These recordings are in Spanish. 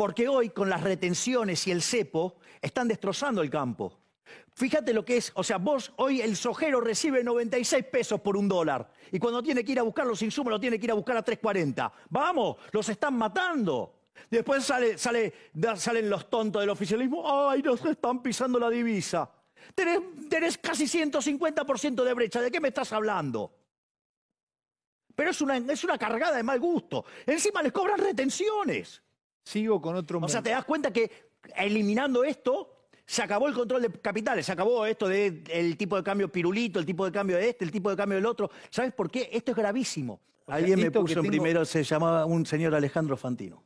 porque hoy con las retenciones y el cepo están destrozando el campo. Fíjate lo que es, o sea, vos hoy el sojero recibe 96 pesos por un dólar y cuando tiene que ir a buscar los insumos lo tiene que ir a buscar a 3.40. Vamos, los están matando. Después sale, sale, salen los tontos del oficialismo, ay, nos están pisando la divisa. Tenés, tenés casi 150% de brecha, ¿de qué me estás hablando? Pero es una, es una cargada de mal gusto. Encima les cobran retenciones sigo con otro... O sea, te das cuenta que eliminando esto, se acabó el control de capitales, se acabó esto del tipo de cambio pirulito, el tipo de cambio de este, el tipo de cambio del otro. ¿Sabes por qué? Esto es gravísimo. Alguien me puso primero, se llamaba un señor Alejandro Fantino.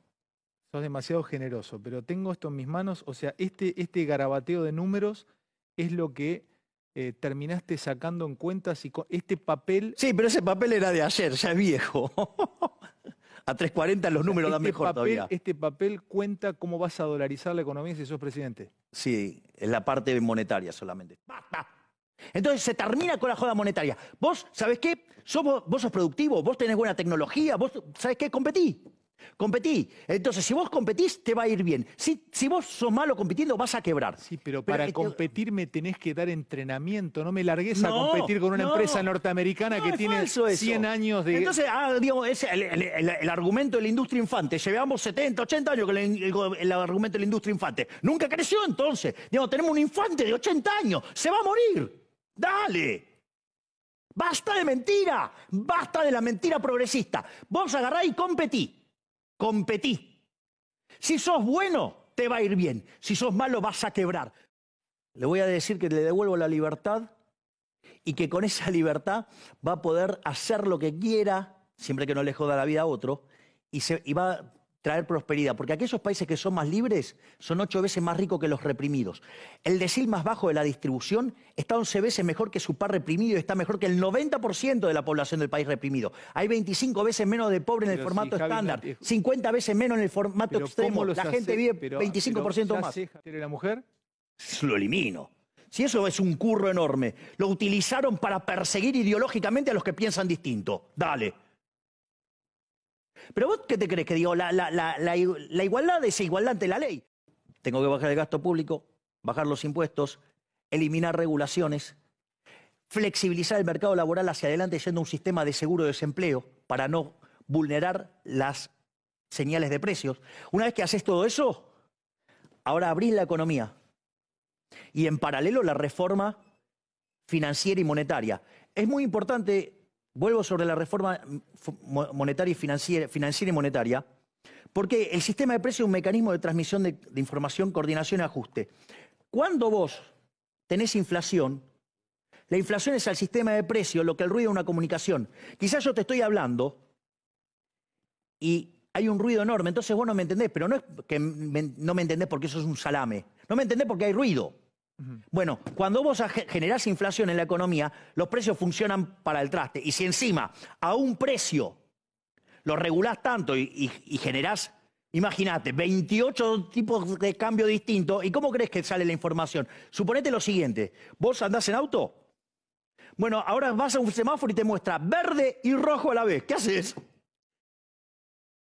Sos demasiado generoso, pero tengo esto en mis manos. O sea, este, este garabateo de números es lo que eh, terminaste sacando en cuentas y con este papel. Sí, pero ese papel era de ayer, ya es viejo. a 3.40 los números dan este mejor todavía. Este papel cuenta cómo vas a dolarizar la economía si sos presidente. Sí, es la parte monetaria solamente. Entonces se termina con la joda monetaria. Vos, sabes qué? vos sos productivo, vos tenés buena tecnología, vos, sabes qué? Competí. Competí. Entonces, si vos competís, te va a ir bien. Si, vos sos malo compitiendo, vas a quebrar. Sí, pero para este- competir me tenés que dar entrenamiento. No me largues a competir con una empresa norteamericana que tiene 100 años de... Entonces, ah, el, argumento de la industria infante. Llevamos 70, 80 años con el, argumento de la industria infante. Nunca creció entonces. Digo, tenemos un infante de 80 años. Se va a morir. Dale. Basta de mentira. Basta de la mentira progresista. Vos agarrá y competí competí. Si sos bueno, te va a ir bien. Si sos malo, vas a quebrar. Le voy a decir que le devuelvo la libertad y que con esa libertad va a poder hacer lo que quiera, siempre que no le joda la vida a otro, y, se, y va traer prosperidad, porque aquellos países que son más libres son ocho veces más ricos que los reprimidos. El decil más bajo de la distribución está once veces mejor que su par reprimido y está mejor que el 90% de la población del país reprimido. Hay 25 veces menos de pobre en el formato estándar, 50 eh, veces menos en el formato extremo. La gente vive pero, 25% pero más. tiene la mujer? Lo elimino. Si eso es un curro enorme, lo utilizaron para perseguir ideológicamente a los que piensan distinto. Dale. Pero vos, ¿qué te crees que digo? La, la, la, igualdad, ante la ley. Tengo que bajar el gasto público, bajar los impuestos, eliminar regulaciones, flexibilizar el mercado laboral hacia adelante yendo a un sistema de seguro de desempleo para no vulnerar las señales de precios. Una vez que haces todo eso, ahora abrís la economía y en paralelo la reforma financiera y monetaria. Es muy importante Vuelvo sobre la reforma mm, monetaria y financiera, financiera y monetaria, porque el sistema de precios es un mecanismo de transmisión de, información, coordinación y ajuste. Cuando vos tenés inflación, la inflación es al sistema de precios lo que el ruido es una comunicación. Quizás yo te estoy hablando y hay un ruido enorme, entonces vos no me entendés, pero no es que no me entendés porque eso es un salame. No me entendés porque hay ruido. Bueno, cuando vos generás inflación en la economía, los precios funcionan para el traste. Y si encima a un precio lo regulás tanto y, generás, imagínate, 28 tipos de cambio distintos, ¿y cómo crees que sale la información? Suponete lo siguiente, vos andás en auto. Bueno, ahora vas a un semáforo y te muestra verde y rojo a la vez. ¿Qué haces?